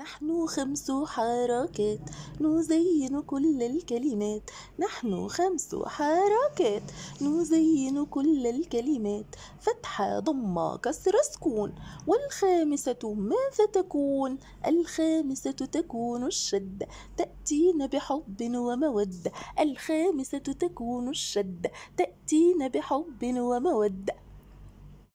نحن خمس حركات نزين كل الكلمات نحن خمس حركات نزين كل الكلمات فتحة ضمة كسر سكون والخامسة ماذا تكون الخامسة تكون الشد تأتينا بحب ومودة الخامسة تكون الشد تأتينا بحب ومودة